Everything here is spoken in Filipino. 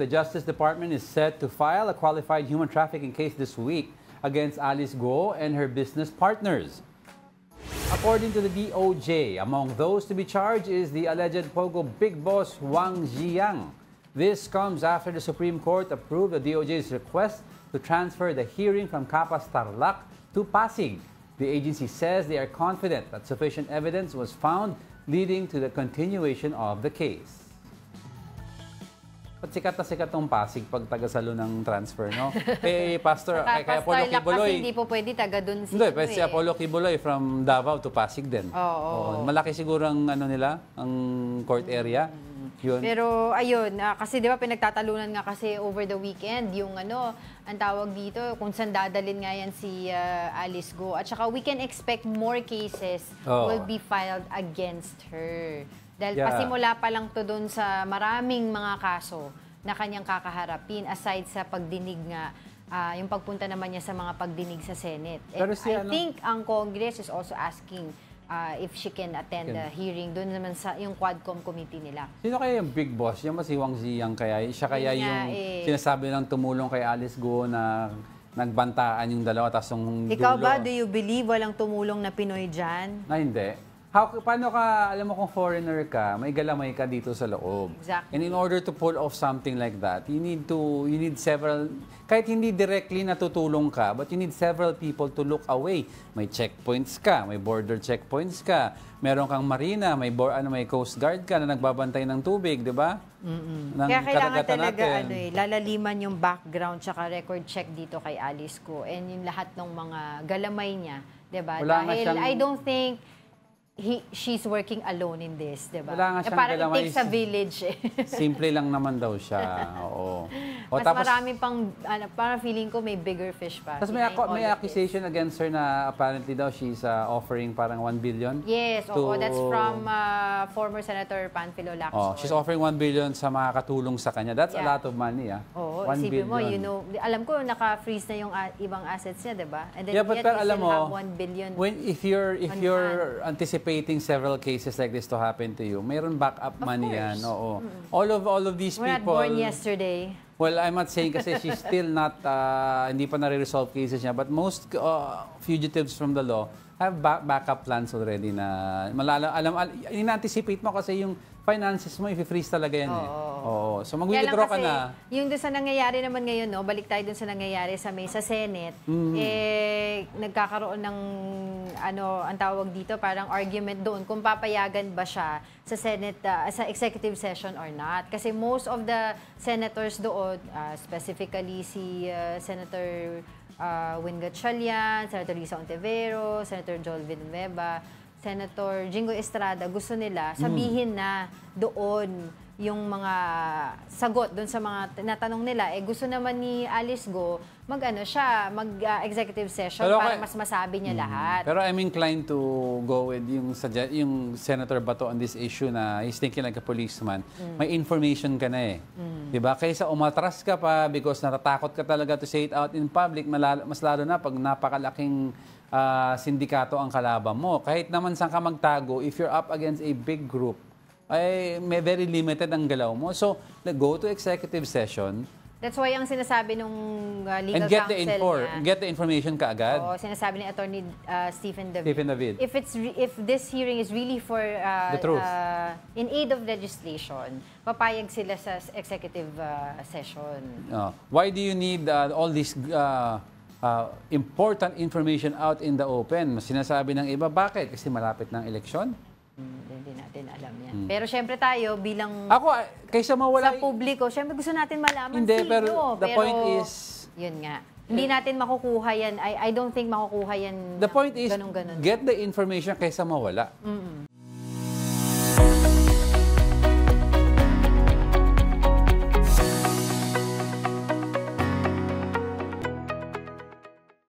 The Justice Department is set to file a qualified human trafficking case this week against Alice Go and her business partners. According to the DOJ, among those to be charged is the alleged Pogo big boss Wang Jiang. This comes after the Supreme Court approved the DOJ's request to transfer the hearing from Kapas Tarlac to Pasig. The agency says they are confident that sufficient evidence was found leading to the continuation of the case. At sikat na sikat ng Pasig pag tagasalo ng transfer, no? Eh, Pastor, kay, kay Apollo Kibuloy. Kasi hindi po pwede taga dun si Hindi, ano pwede si eh. Apollo Kibuloy from Davao to Pasig din. Oo. Oh, oh. Malaki siguro ang ano nila, ang court area. Mm-hmm. Yun. Pero ayun, uh, kasi 'di ba pinagtatalunan nga kasi over the weekend yung ano, ang tawag dito, kung saan dadalin nga yan si uh, Alice Go. At saka we can expect more cases oh. will be filed against her. Dahil yeah. pasimula pa lang to doon sa maraming mga kaso na kanyang kakaharapin aside sa pagdinig nga uh, yung pagpunta naman niya sa mga pagdinig sa Senate. And Pero si, I ano, think ang Congress is also asking uh, if she can attend the hearing doon naman sa yung Quadcom committee nila. Sino kaya yung big boss? Yung masiwang siyang kaya? Siya kaya Yun yung eh, sinasabi ng tumulong kay Alice Go na nagbantaan yung dalawa tapos yung Ikaw dulo. ba, do you believe walang tumulong na Pinoy dyan? Na hindi how, paano ka, alam mo kung foreigner ka, may galamay ka dito sa loob. Exactly. And in order to pull off something like that, you need to, you need several, kahit hindi directly natutulong ka, but you need several people to look away. May checkpoints ka, may border checkpoints ka, meron kang marina, may bor, ano, may coast guard ka na nagbabantay ng tubig, di ba? Mm-mm. Kaya kailangan talaga natin. ano eh, lalaliman yung background tsaka record check dito kay Alice ko and yung lahat ng mga galamay niya, 'di ba? Dahil siyang... I don't think he, she's working alone in this, di ba? Wala nga eh, siyang parang it takes a village. Eh. Simple lang naman daw siya. Oo. O, Mas tapos, marami pang, ano, parang feeling ko may bigger fish pa. Tapos may, ako, may accusation against her na apparently daw she's uh, offering parang 1 billion. Yes, to, oo. That's from uh, former Senator Panfilo Lacson. Oh, she's offering 1 billion sa mga katulong sa kanya. That's yeah. a lot of money, ah. Oo, 1 billion. mo, you know, alam ko naka-freeze na yung uh, ibang assets niya, di ba? And then yeah, but, yet, pero, alam mo, 1 billion when, if you're, if you're anticipating anticipating several cases like this to happen to you. Mayroon backup money yan. Oo. Mm. All of all of these We're people... We're born yesterday. Well, I'm not saying kasi she's still not, uh, hindi pa nare-resolve cases niya. But most uh, fugitives from the law have back backup plans already na malala, alam, al, in-anticipate mo kasi yung finances mo, i-freeze talaga yan eh. Oo. So mag-withdraw ka na. Yung doon sa nangyayari naman ngayon, no, balik tayo doon sa nangyayari sa may sa Senate, mm eh, nagkakaroon ng, ano, ang tawag dito, parang argument doon kung papayagan ba siya sa Senate, uh, sa executive session or not. Kasi most of the senators doon, uh, specifically si uh, Senator uh, Wingat Chalian, Senator Lisa Ontevero, Senator Joel Villanueva, Senator Jingo Estrada gusto nila sabihin mm. na doon yung mga sagot doon sa mga tinatanong nila, eh gusto naman ni Alice Go magano siya, mag-executive ah, session Pero, para eh, mas masabi niya mm, lahat. Pero I'm inclined to go with yung, yung Senator Bato on this issue na he's thinking like a policeman. Mm. May information ka na eh. Mm. ba diba? Kaysa umatras ka pa because natatakot ka talaga to say it out in public, mas lalo na pag napakalaking uh, sindikato ang kalaban mo. Kahit naman saan ka magtago, if you're up against a big group, ay may very limited ang galaw mo. So, go to executive session. That's why ang sinasabi nung uh, legal And get counsel the infor niya, get the information kaagad. Oo, sinasabi ni attorney uh, Stephen David. Stephen David. If it's if this hearing is really for uh, the truth. Uh, in aid of legislation, papayag sila sa executive uh, session. Uh, why do you need uh, all this uh, uh, important information out in the open? Sinasabi ng iba, bakit? Kasi malapit ng eleksyon. Hmm, hindi natin alam yan. Hmm. Pero syempre tayo bilang Ako, eh, kaysa mawala... sa publiko, syempre gusto natin malaman Hindi, sino. pero the point is- Yun nga. Hindi natin makukuha yan. I, I don't think makukuha yan. the point is, ganun-ganun. get the information kaysa mawala. Mm